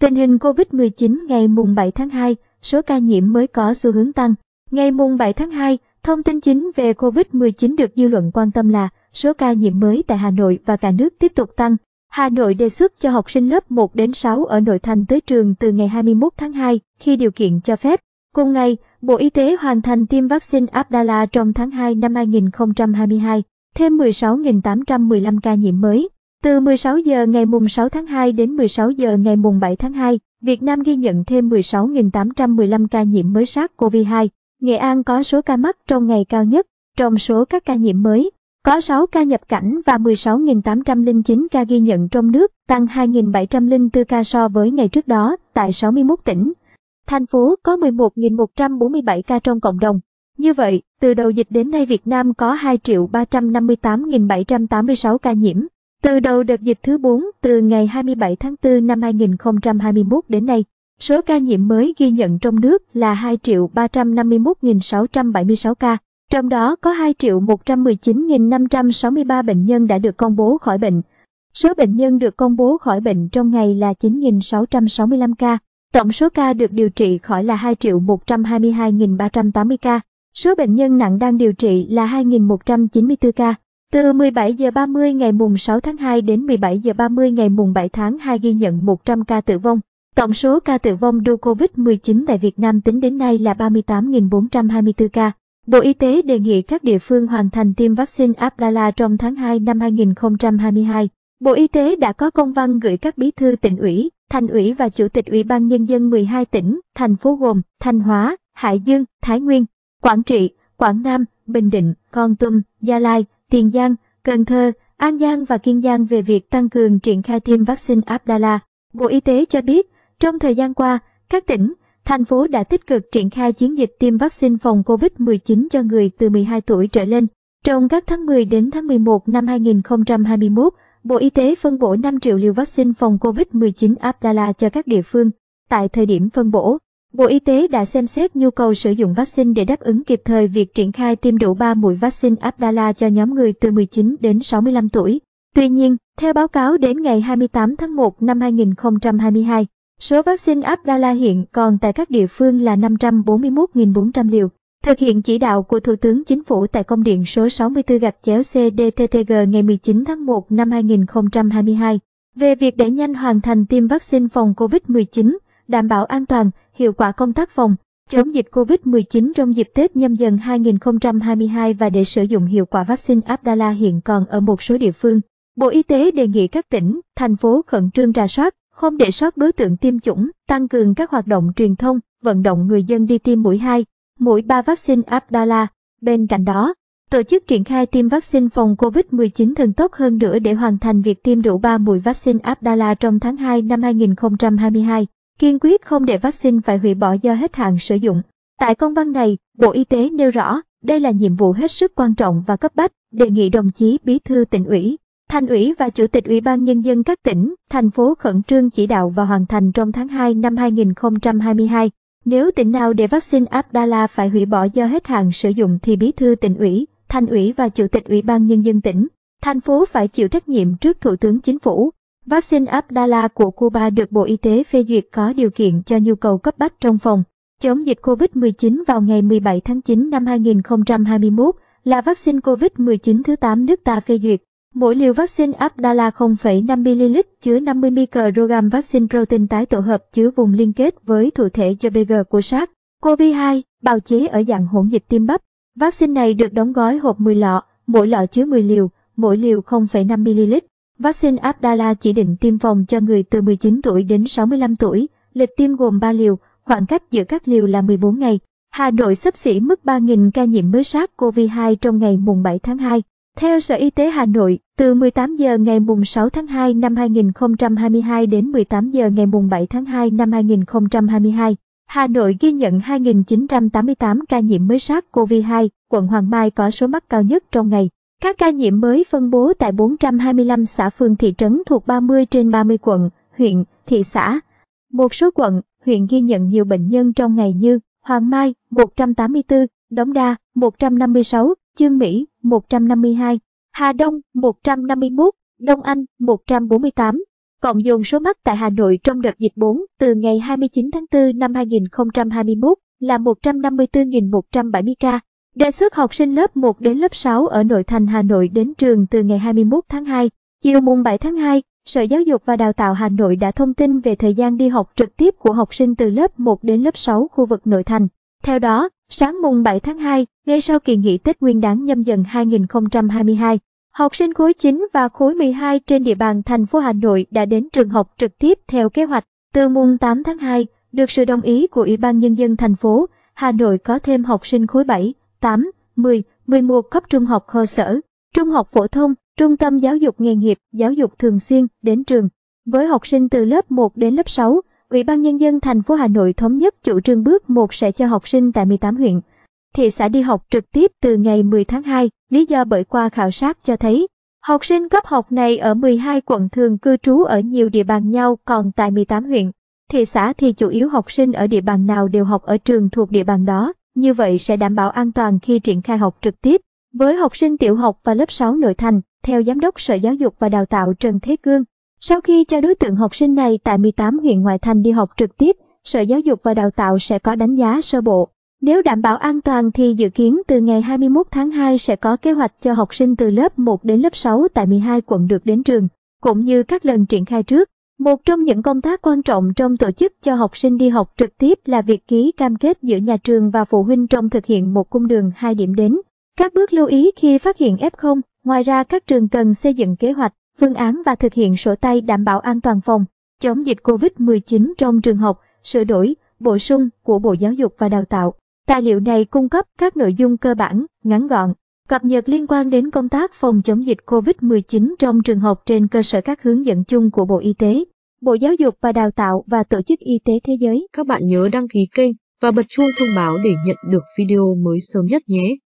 Tình hình COVID-19 ngày mùng 7 tháng 2, số ca nhiễm mới có xu hướng tăng. Ngày mùng 7 tháng 2, thông tin chính về COVID-19 được dư luận quan tâm là số ca nhiễm mới tại Hà Nội và cả nước tiếp tục tăng. Hà Nội đề xuất cho học sinh lớp 1 đến 6 ở nội thành tới trường từ ngày 21 tháng 2 khi điều kiện cho phép. Cùng ngày, Bộ Y tế hoàn thành tiêm vaccine Abdala trong tháng 2 năm 2022, thêm 16.815 ca nhiễm mới. Từ 16 giờ ngày mùng 6 tháng 2 đến 16 giờ ngày mùng 7 tháng 2, Việt Nam ghi nhận thêm 16.815 ca nhiễm mới SARS-CoV-2. Nghệ An có số ca mắc trong ngày cao nhất. Trong số các ca nhiễm mới, có 6 ca nhập cảnh và 16.809 ca ghi nhận trong nước, tăng 2.704 ca so với ngày trước đó tại 61 tỉnh. Thành phố có 11.147 ca trong cộng đồng. Như vậy, từ đầu dịch đến nay Việt Nam có 2.358.786 ca nhiễm, từ đầu đợt dịch thứ 4 từ ngày 27 tháng 4 năm 2021 đến nay, số ca nhiễm mới ghi nhận trong nước là 2.351.676 ca, trong đó có 2.119.563 bệnh nhân đã được công bố khỏi bệnh. Số bệnh nhân được công bố khỏi bệnh trong ngày là 9.665 ca. Tổng số ca được điều trị khỏi là 2.122.380 ca. Số bệnh nhân nặng đang điều trị là 2.194 ca. Từ 17 giờ 30 ngày mùng 6 tháng 2 đến 17 giờ 30 ngày mùng 7 tháng 2 ghi nhận 100 ca tử vong. Tổng số ca tử vong do COVID-19 tại Việt Nam tính đến nay là 38.424 ca. Bộ Y tế đề nghị các địa phương hoàn thành tiêm vaccine Abdala trong tháng 2 năm 2022. Bộ Y tế đã có công văn gửi các bí thư tỉnh ủy, thành ủy và chủ tịch ủy ban nhân dân 12 tỉnh, thành phố gồm Thanh Hóa, Hải Dương, Thái Nguyên, Quảng Trị, Quảng Nam, Bình Định, Con Tum, Gia Lai, Tiền Giang, Cần Thơ, An Giang và Kiên Giang về việc tăng cường triển khai tiêm vaccine Abdala. Bộ Y tế cho biết, trong thời gian qua, các tỉnh, thành phố đã tích cực triển khai chiến dịch tiêm vaccine phòng COVID-19 cho người từ 12 tuổi trở lên. Trong các tháng 10 đến tháng 11 năm 2021, Bộ Y tế phân bổ 5 triệu liều vaccine phòng COVID-19 Abdala cho các địa phương. Tại thời điểm phân bổ, Bộ Y tế đã xem xét nhu cầu sử dụng vaccine để đáp ứng kịp thời việc triển khai tiêm đủ 3 mũi vaccine Abdala cho nhóm người từ 19 đến 65 tuổi. Tuy nhiên, theo báo cáo đến ngày 28 tháng 1 năm 2022, số vaccine Abdala hiện còn tại các địa phương là 541.400 liều. Thực hiện chỉ đạo của Thủ tướng Chính phủ tại công điện số 64 gạch chéo CDTTG ngày 19 tháng 1 năm 2022 về việc đẩy nhanh hoàn thành tiêm vaccine phòng COVID-19, đảm bảo an toàn, hiệu quả công tác phòng, chống dịch COVID-19 trong dịp Tết nhâm dần 2022 và để sử dụng hiệu quả vaccine Abdala hiện còn ở một số địa phương. Bộ Y tế đề nghị các tỉnh, thành phố khẩn trương rà soát, không để sót đối tượng tiêm chủng, tăng cường các hoạt động truyền thông, vận động người dân đi tiêm mũi 2, mũi 3 vaccine Abdala. Bên cạnh đó, tổ chức triển khai tiêm vaccine phòng COVID-19 thần tốc hơn nữa để hoàn thành việc tiêm đủ 3 mũi vaccine Abdala trong tháng 2 năm 2022 kiên quyết không để vaccine phải hủy bỏ do hết hạn sử dụng. Tại công văn này, Bộ Y tế nêu rõ đây là nhiệm vụ hết sức quan trọng và cấp bách, đề nghị đồng chí Bí thư tỉnh ủy, Thành ủy và Chủ tịch Ủy ban Nhân dân các tỉnh, thành phố khẩn trương chỉ đạo và hoàn thành trong tháng 2 năm 2022. Nếu tỉnh nào để vaccine Abdala phải hủy bỏ do hết hạn sử dụng thì Bí thư tỉnh ủy, Thành ủy và Chủ tịch Ủy ban Nhân dân tỉnh, thành phố phải chịu trách nhiệm trước Thủ tướng Chính phủ. Vaccine Abdala của Cuba được Bộ Y tế phê duyệt có điều kiện cho nhu cầu cấp bách trong phòng chống dịch COVID-19 vào ngày 17 tháng 9 năm 2021 là vaccine COVID-19 thứ 8 nước ta phê duyệt. Mỗi liều vaccine Abdala 0,5ml chứa 50 microgram vaccine protein tái tổ hợp chứa vùng liên kết với thụ thể JPG của SARS. CoV-2, bào chế ở dạng hỗn dịch tiêm bắp. Vaccine này được đóng gói hộp 10 lọ, mỗi lọ chứa 10 liều, mỗi liều 0,5ml. Vaccine Abdala chỉ định tiêm phòng cho người từ 19 tuổi đến 65 tuổi, lịch tiêm gồm 3 liều, khoảng cách giữa các liều là 14 ngày. Hà Nội sắp xỉ mức 3.000 ca nhiễm mới SARS-CoV-2 trong ngày mùng 7 tháng 2. Theo Sở Y tế Hà Nội, từ 18 giờ ngày mùng 6 tháng 2 năm 2022 đến 18 giờ ngày mùng 7 tháng 2 năm 2022, Hà Nội ghi nhận 2.988 ca nhiễm mới SARS-CoV-2, quận Hoàng Mai có số mắc cao nhất trong ngày. Các ca nhiễm mới phân bố tại 425 xã phường thị trấn thuộc 30 trên 30 quận, huyện, thị xã. Một số quận, huyện ghi nhận nhiều bệnh nhân trong ngày như Hoàng Mai 184, Đống Đa 156, Chương Mỹ 152, Hà Đông 151, Đông Anh 148. Cộng dồn số mắc tại Hà Nội trong đợt dịch 4 từ ngày 29 tháng 4 năm 2021 là 154.170 ca, Đề xuất học sinh lớp 1 đến lớp 6 ở nội thành Hà Nội đến trường từ ngày 21 tháng 2. Chiều mùng 7 tháng 2, Sở Giáo dục và Đào tạo Hà Nội đã thông tin về thời gian đi học trực tiếp của học sinh từ lớp 1 đến lớp 6 khu vực nội thành. Theo đó, sáng mùng 7 tháng 2, ngay sau kỳ nghỉ Tết Nguyên đán nhâm dần 2022, học sinh khối 9 và khối 12 trên địa bàn thành phố Hà Nội đã đến trường học trực tiếp theo kế hoạch. Từ mùng 8 tháng 2, được sự đồng ý của Ủy ban Nhân dân thành phố, Hà Nội có thêm học sinh khối 7, 8, 10, 11 cấp trung học cơ sở, trung học phổ thông, trung tâm giáo dục nghề nghiệp, giáo dục thường xuyên đến trường. Với học sinh từ lớp 1 đến lớp 6, Ủy ban Nhân dân thành phố Hà Nội thống nhất chủ trương bước 1 sẽ cho học sinh tại 18 huyện, thị xã đi học trực tiếp từ ngày 10 tháng 2, lý do bởi qua khảo sát cho thấy Học sinh cấp học này ở 12 quận thường cư trú ở nhiều địa bàn nhau còn tại 18 huyện. Thị xã thì chủ yếu học sinh ở địa bàn nào đều học ở trường thuộc địa bàn đó như vậy sẽ đảm bảo an toàn khi triển khai học trực tiếp. Với học sinh tiểu học và lớp 6 nội thành, theo Giám đốc Sở Giáo dục và Đào tạo Trần Thế Cương, sau khi cho đối tượng học sinh này tại 18 huyện ngoại thành đi học trực tiếp, Sở Giáo dục và Đào tạo sẽ có đánh giá sơ bộ. Nếu đảm bảo an toàn thì dự kiến từ ngày 21 tháng 2 sẽ có kế hoạch cho học sinh từ lớp 1 đến lớp 6 tại 12 quận được đến trường, cũng như các lần triển khai trước. Một trong những công tác quan trọng trong tổ chức cho học sinh đi học trực tiếp là việc ký cam kết giữa nhà trường và phụ huynh trong thực hiện một cung đường hai điểm đến. Các bước lưu ý khi phát hiện F0, ngoài ra các trường cần xây dựng kế hoạch, phương án và thực hiện sổ tay đảm bảo an toàn phòng, chống dịch COVID-19 trong trường học, sửa đổi, bổ sung của Bộ Giáo dục và Đào tạo. Tài liệu này cung cấp các nội dung cơ bản, ngắn gọn, Cập nhật liên quan đến công tác phòng chống dịch COVID-19 trong trường học trên cơ sở các hướng dẫn chung của Bộ Y tế, Bộ Giáo dục và Đào tạo và Tổ chức Y tế Thế giới. Các bạn nhớ đăng ký kênh và bật chuông thông báo để nhận được video mới sớm nhất nhé.